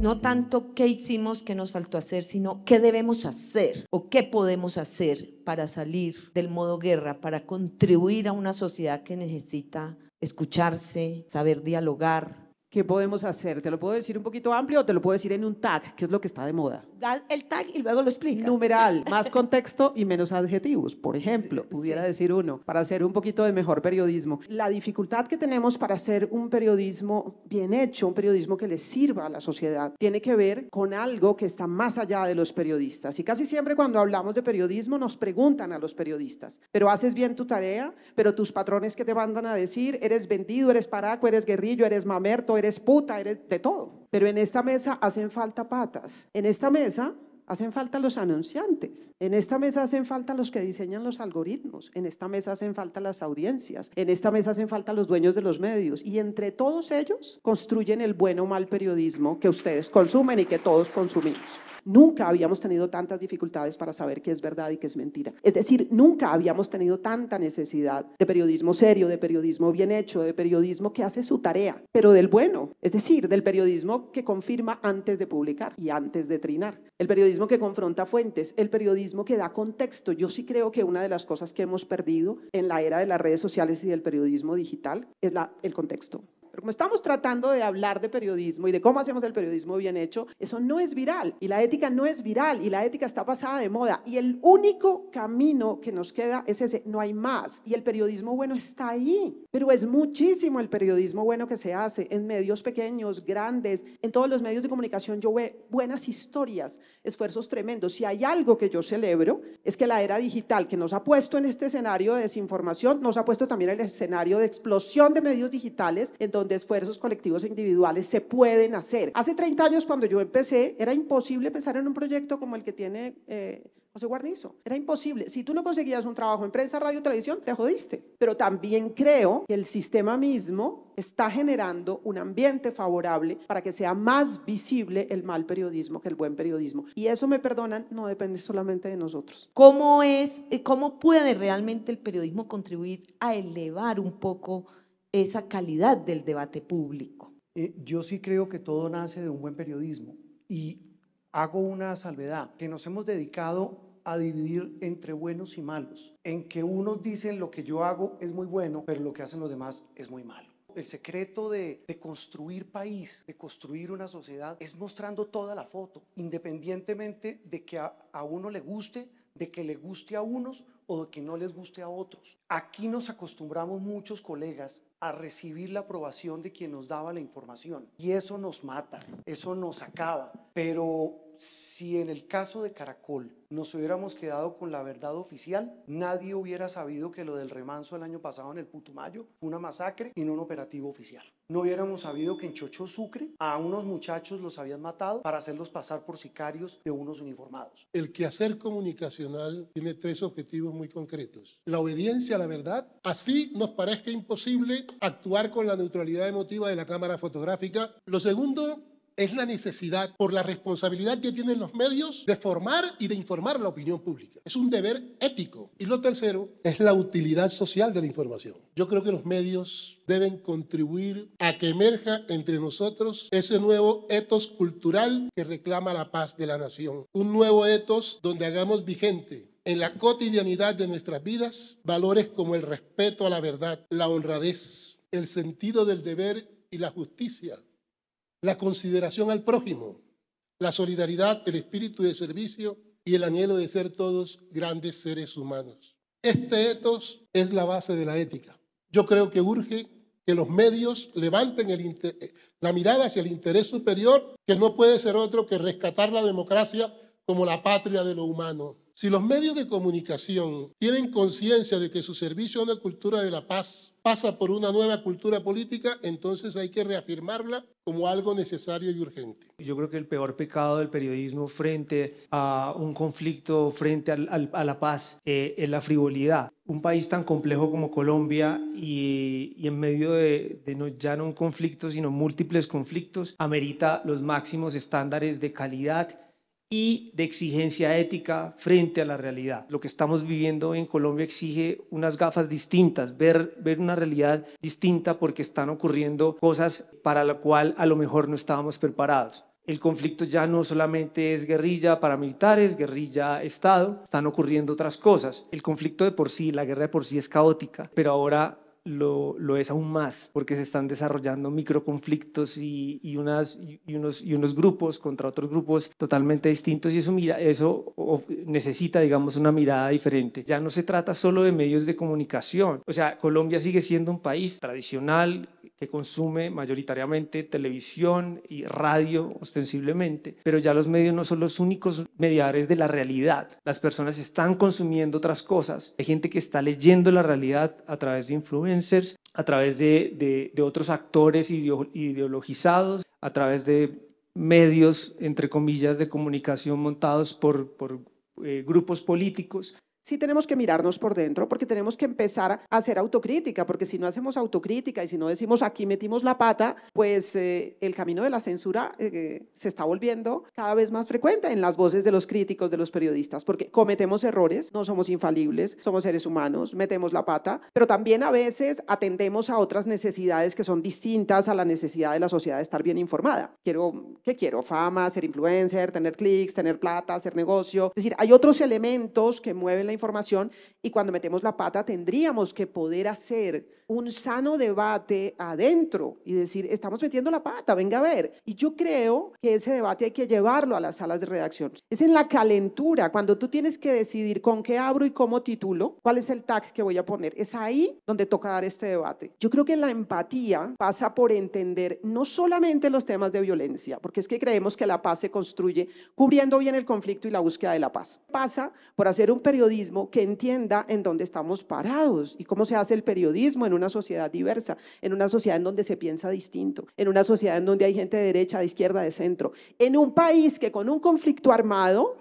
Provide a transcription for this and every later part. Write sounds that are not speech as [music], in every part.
no tanto qué hicimos qué nos faltó hacer, sino qué debemos hacer o qué podemos hacer para salir del modo guerra, para contribuir a una sociedad que necesita escucharse, saber dialogar, ¿Qué podemos hacer? ¿Te lo puedo decir un poquito amplio o te lo puedo decir en un tag? ¿Qué es lo que está de moda? el tag y luego lo explicas. Numeral, [laughs] más contexto y menos adjetivos, por ejemplo, pudiera decir uno, para hacer un poquito de mejor periodismo. La dificultad que tenemos para hacer un periodismo bien hecho, un periodismo que le sirva a la sociedad, tiene que ver con algo que está más allá de los periodistas. Y casi siempre cuando hablamos de periodismo nos preguntan a los periodistas, pero haces bien tu tarea, pero tus patrones que te mandan a decir, eres vendido, eres paraco, eres guerrillo, eres mamerto, eres puta, eres de todo. Pero en esta mesa hacen falta patas. En esta mesa Hacen falta los anunciantes, en esta mesa hacen falta los que diseñan los algoritmos, en esta mesa hacen falta las audiencias, en esta mesa hacen falta los dueños de los medios y entre todos ellos construyen el bueno o mal periodismo que ustedes consumen y que todos consumimos. Nunca habíamos tenido tantas dificultades para saber qué es verdad y qué es mentira. Es decir, nunca habíamos tenido tanta necesidad de periodismo serio, de periodismo bien hecho, de periodismo que hace su tarea, pero del bueno, es decir, del periodismo que confirma antes de publicar y antes de trinar el periodismo que confronta fuentes, el periodismo que da contexto. Yo sí creo que una de las cosas que hemos perdido en la era de las redes sociales y del periodismo digital es el contexto como estamos tratando de hablar de periodismo y de cómo hacemos el periodismo bien hecho, eso no es viral y la ética no es viral y la ética está pasada de moda y el único camino que nos queda es ese, no hay más. Y el periodismo bueno está ahí, pero es muchísimo el periodismo bueno que se hace en medios pequeños, grandes, en todos los medios de comunicación yo veo buenas historias, esfuerzos tremendos. Si hay algo que yo celebro es que la era digital que nos ha puesto en este escenario de desinformación nos ha puesto también el escenario de explosión de medios digitales en donde de esfuerzos colectivos e individuales se pueden hacer. Hace 30 años cuando yo empecé era imposible pensar en un proyecto como el que tiene... Eh, José Guarnizo. Era imposible. Si tú no conseguías un trabajo en prensa, radio, televisión, te jodiste. Pero también creo que el sistema mismo está generando un ambiente favorable para que sea más visible el mal periodismo que el buen periodismo. Y eso, me perdonan, no depende solamente de nosotros. ¿Cómo, es, eh, cómo puede realmente el periodismo contribuir a elevar un poco esa calidad del debate público. Eh, yo sí creo que todo nace de un buen periodismo y hago una salvedad, que nos hemos dedicado a dividir entre buenos y malos, en que unos dicen lo que yo hago es muy bueno, pero lo que hacen los demás es muy malo. El secreto de, de, construir país, de construir una sociedad, es mostrando toda la foto, independientemente de que a uno le guste, de que le guste a unos o de que no les guste a otros. Aquí nos acostumbramos muchos colegas a recibir la aprobación de quien nos daba la información. Y eso nos mata, eso nos acaba. Pero si en el caso de Caracol nos hubiéramos quedado con la verdad oficial, nadie hubiera sabido que lo del remanso el año pasado en el Putumayo fue una masacre y no un operativo oficial. No hubiéramos sabido que en Chocho Sucre a unos muchachos los habían matado para hacerlos pasar por sicarios de unos uniformados. El quehacer comunicacional tiene tres objetivos muy concretos. La obediencia a la verdad, así nos parezca imposible actuar con la neutralidad emotiva de la cámara fotográfica. Lo segundo, es la necesidad por la responsabilidad que tienen los medios de formar y de informar la opinión pública. Es un deber ético. Y lo tercero es la utilidad social de la información. Yo creo que los medios deben contribuir a que emerja entre nosotros ese nuevo etos cultural que reclama la paz de la nación. Un nuevo etos donde hagamos vigente en la cotidianidad de nuestras vidas valores como el respeto a la verdad, la honradez, el sentido del deber y la justicia la consideración al prójimo, la solidaridad, el espíritu de servicio y el anhelo de ser todos grandes seres humanos. Este etos es la base de la ética. Yo creo que urge que los medios levanten eh, la mirada hacia el interés superior, que no puede ser otro que rescatar la democracia como la patria de lo humano. Si los medios de comunicación tienen conciencia de que su servicio a una cultura de la paz pasa por una nueva cultura política, entonces hay que reafirmarla como algo necesario y urgente. Yo creo que el peor pecado del periodismo frente a un conflicto, frente a la paz, eh, es la frivolidad. Un país tan complejo como Colombia y, en medio de, ya no un conflicto, sino múltiples conflictos, amerita los máximos estándares de calidad y de exigencia ética frente a la realidad. Lo que estamos viviendo en Colombia exige unas gafas distintas, ver, ver una realidad distinta porque están ocurriendo cosas para la cual a lo mejor no estábamos preparados. El conflicto ya no solamente es guerrilla paramilitares, guerrilla Estado, están ocurriendo otras cosas. El conflicto de por sí, la guerra de por sí es caótica, pero ahora lo, es aún más, porque se están desarrollando microconflictos y, y, unos, y unos grupos contra otros grupos totalmente distintos y eso, mira, eso necesita, digamos, una mirada diferente. Ya no se trata solo de medios de comunicación, o sea, Colombia sigue siendo un país tradicional que consume mayoritariamente televisión y radio ostensiblemente, pero ya los medios no son los únicos mediadores de la realidad. Las personas están consumiendo otras cosas. Hay gente que está leyendo la realidad a través de influencers, a través de, otros actores ideologizados, a través de medios, entre comillas, de comunicación montados por, eh, grupos políticos sí tenemos que mirarnos por dentro porque tenemos que empezar a hacer autocrítica, porque si no hacemos autocrítica y si no decimos aquí metimos la pata, pues eh, el camino de la censura eh, eh, se está volviendo cada vez más frecuente en las voces de los críticos, de los periodistas, porque cometemos errores, no somos infalibles, somos seres humanos, metemos la pata, pero también a veces atendemos a otras necesidades que son distintas a la necesidad de la sociedad de estar bien informada. Quiero, ¿qué quiero? Fama, ser influencer, tener clics, tener plata, hacer negocio. Es decir, hay otros elementos que mueven información y cuando metemos la pata tendríamos que poder hacer un sano debate adentro y decir, estamos metiendo la pata, venga a ver. Y yo creo que ese debate hay que llevarlo a las salas de redacción. Es en la calentura, cuando tú tienes que decidir con qué abro y cómo titulo, cuál es el tag que voy a poner. Es ahí donde toca dar este debate. Yo creo que la empatía pasa por entender no solamente los temas de violencia, porque es que creemos que la paz se construye cubriendo bien el conflicto y la búsqueda de la paz. Pasa por hacer un periodismo que entienda en dónde estamos parados y cómo se hace el periodismo en una sociedad diversa, en una sociedad en donde se piensa distinto, en una sociedad en donde hay gente de derecha, de izquierda, de centro, en un país que con un conflicto armado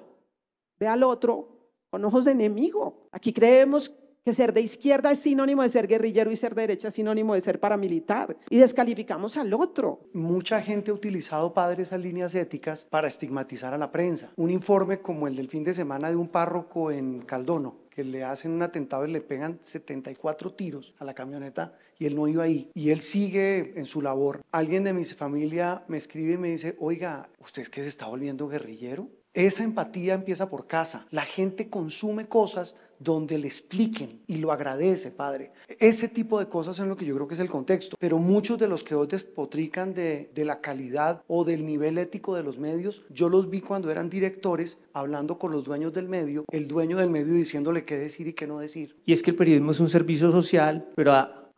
ve al otro con ojos de enemigo. Aquí creemos ser de izquierda es sinónimo de ser guerrillero y ser derecha es sinónimo de ser paramilitar. Y descalificamos al otro. Mucha gente ha utilizado, padres a líneas éticas para estigmatizar a la prensa. Un informe como el del fin de semana de un párroco en Caldono, que le hacen un atentado y le pegan 74 tiros a la camioneta y él no iba ahí. Y él sigue en su labor. Alguien de mi familia me escribe y me dice, oiga, ¿usted es que se está volviendo guerrillero? Esa empatía empieza por casa. La gente consume cosas donde le expliquen y lo agradece, Padre. Ese tipo de cosas es lo que yo creo que es el contexto. Pero muchos de los que hoy despotrican de, la calidad o del nivel ético de los medios, yo los vi cuando eran directores hablando con los dueños del medio, el dueño del medio diciéndole qué decir y qué no decir. Y es que el periodismo es un servicio social, pero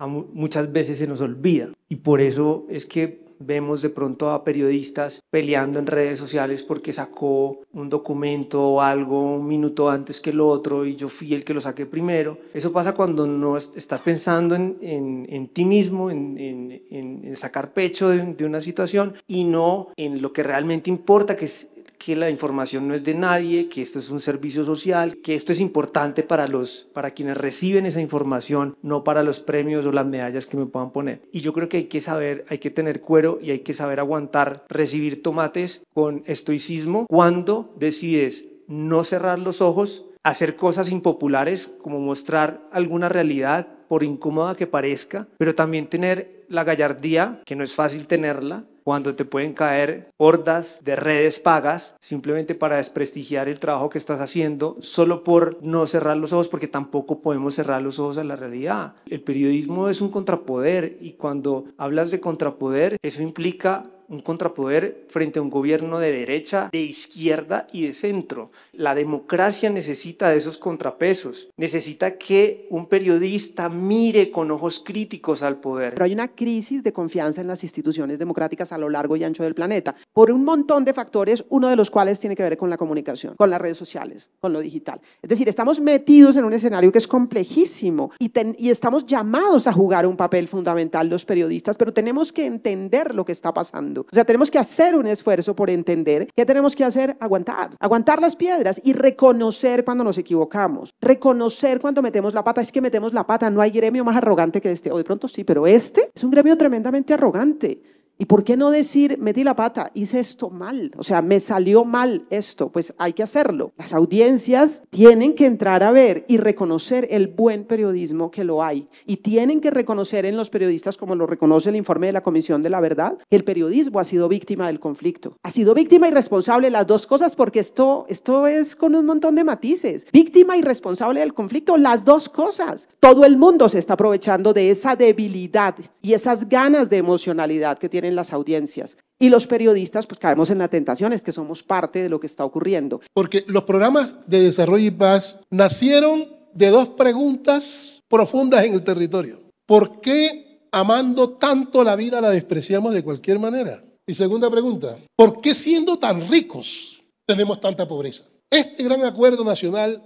muchas veces se nos olvida. Y por eso es que Vemos de pronto a periodistas peleando en redes sociales porque sacó un documento o algo un minuto antes que el otro y yo fui el que lo saqué primero. Eso pasa cuando no estás pensando en, ti mismo, en, sacar pecho de una situación y no en lo que realmente importa, que es que la información no es de nadie, que esto es un servicio social, que esto es importante para los para quienes reciben esa información, no para los premios o las medallas que me puedan poner. Y yo creo que hay que saber, hay que tener cuero y hay que saber aguantar recibir tomates con estoicismo cuando decides no cerrar los ojos, hacer cosas impopulares como mostrar alguna realidad por incómoda que parezca, pero también tener la gallardía, que no es fácil tenerla, cuando te pueden caer hordas de redes pagas simplemente para desprestigiar el trabajo que estás haciendo, solo por no cerrar los ojos, porque tampoco podemos cerrar los ojos a la realidad. El periodismo es un contrapoder y cuando hablas de contrapoder, eso implica un contrapoder frente a un gobierno de derecha, de izquierda y de centro. La democracia necesita de esos contrapesos, necesita que un periodista mire con ojos críticos al poder. Pero hay una crisis de confianza en las instituciones democráticas a lo largo y ancho del planeta, por un montón de factores, uno de los cuales tiene que ver con la comunicación, con las redes sociales, con lo digital. Es decir, estamos metidos en un escenario que es complejísimo y, y estamos llamados a jugar un papel fundamental los periodistas, pero tenemos que entender lo que está pasando. O sea, tenemos que hacer un esfuerzo por entender qué tenemos que hacer, aguantar, aguantar las piedras y reconocer cuando nos equivocamos, reconocer cuando metemos la pata, es que metemos la pata, no hay gremio más arrogante que este, o de pronto sí, pero este es un un gremio tremendamente arrogante. ¿Y por qué no decir, metí la pata, hice esto mal? O sea, me salió mal esto, pues hay que hacerlo. Las audiencias tienen que entrar a ver y reconocer el buen periodismo que lo hay. Y tienen que reconocer en los periodistas, como lo reconoce el informe de la Comisión de la Verdad, que el periodismo ha sido víctima del conflicto. Ha sido víctima y responsable las dos cosas, porque esto, esto es con un montón de matices. Víctima y responsable del conflicto, las dos cosas. Todo el mundo se está aprovechando de esa debilidad y esas ganas de emocionalidad que tienen en las audiencias. Y los periodistas, pues caemos en la tentación, es que somos parte de lo que está ocurriendo. Porque los programas de desarrollo y paz nacieron de dos preguntas profundas en el territorio. ¿Por qué amando tanto la vida la despreciamos de cualquier manera? Y segunda pregunta, ¿por qué siendo tan ricos tenemos tanta pobreza? Este gran acuerdo nacional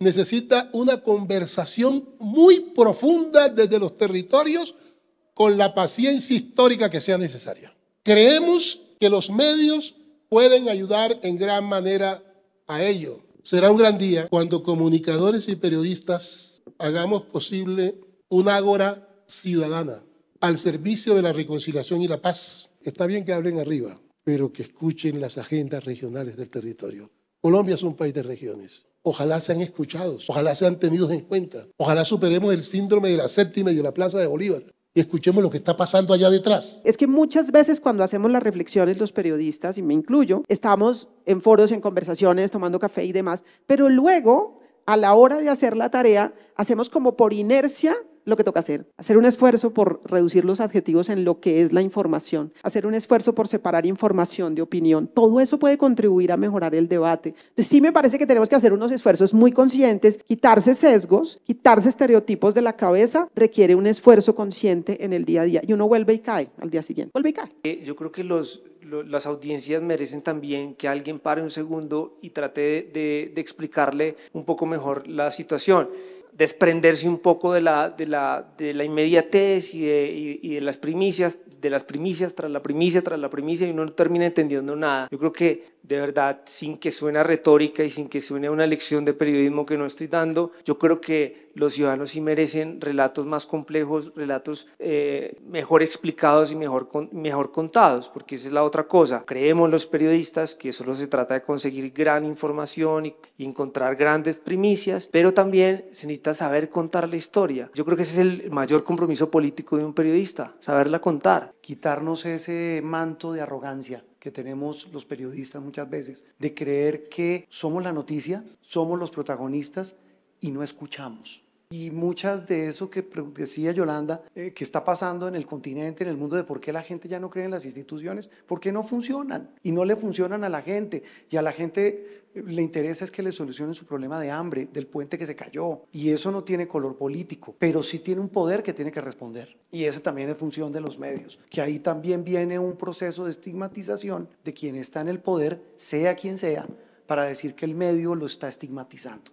necesita una conversación muy profunda desde los territorios con la paciencia histórica que sea necesaria. Creemos que los medios pueden ayudar en gran manera a ello. Será un gran día cuando comunicadores y periodistas hagamos posible una agora ciudadana al servicio de la reconciliación y la paz. Está bien que hablen arriba, pero que escuchen las agendas regionales del territorio. Colombia es un país de regiones. Ojalá sean escuchados, ojalá sean tenidos en cuenta, ojalá superemos el síndrome de la séptima y de la Plaza de Bolívar y escuchemos lo que está pasando allá detrás. Es que muchas veces cuando hacemos las reflexiones los periodistas, y me incluyo, estamos en foros, en conversaciones, tomando café y demás, pero luego, a la hora de hacer la tarea, hacemos como por inercia lo que toca hacer. Hacer un esfuerzo por reducir los adjetivos en lo que es la información. Hacer un esfuerzo por separar información de opinión. Todo eso puede contribuir a mejorar el debate. Entonces sí me parece que tenemos que hacer unos esfuerzos muy conscientes, quitarse sesgos, quitarse estereotipos de la cabeza, requiere un esfuerzo consciente en el día a día. Y uno vuelve y cae al día siguiente. Vuelve y cae. Eh, yo creo que las audiencias merecen también que alguien pare un segundo y trate de explicarle un poco mejor la situación desprenderse un poco de la, de la, de la inmediatez y y de, las primicias de las primicias tras la primicia tras la primicia y uno no termina entendiendo nada. Yo creo que de verdad, sin que suene retórica y sin que suene una lección de periodismo que no estoy dando, yo creo que los ciudadanos sí merecen relatos más complejos, relatos eh, mejor explicados y mejor, mejor contados, porque esa es la otra cosa. Creemos los periodistas que solo se trata de conseguir gran información y encontrar grandes primicias, pero también se necesita saber contar la historia. Yo creo que ese es el mayor compromiso político de un periodista, saberla contar quitarnos ese manto de arrogancia que tenemos los periodistas muchas veces, de creer que somos la noticia, somos los protagonistas y no escuchamos y muchas de eso que decía Yolanda, eh, que está pasando en el continente, en el mundo, de por qué la gente ya no cree en las instituciones, porque no funcionan y no le funcionan a la gente. Y a la gente eh, le interesa es que le solucionen su problema de hambre, del puente que se cayó. Y eso no tiene color político, pero sí tiene un poder que tiene que responder. Y ese también es función de los medios, que ahí también viene un proceso de estigmatización de quien está en el poder, sea quien sea, para decir que el medio lo está estigmatizando.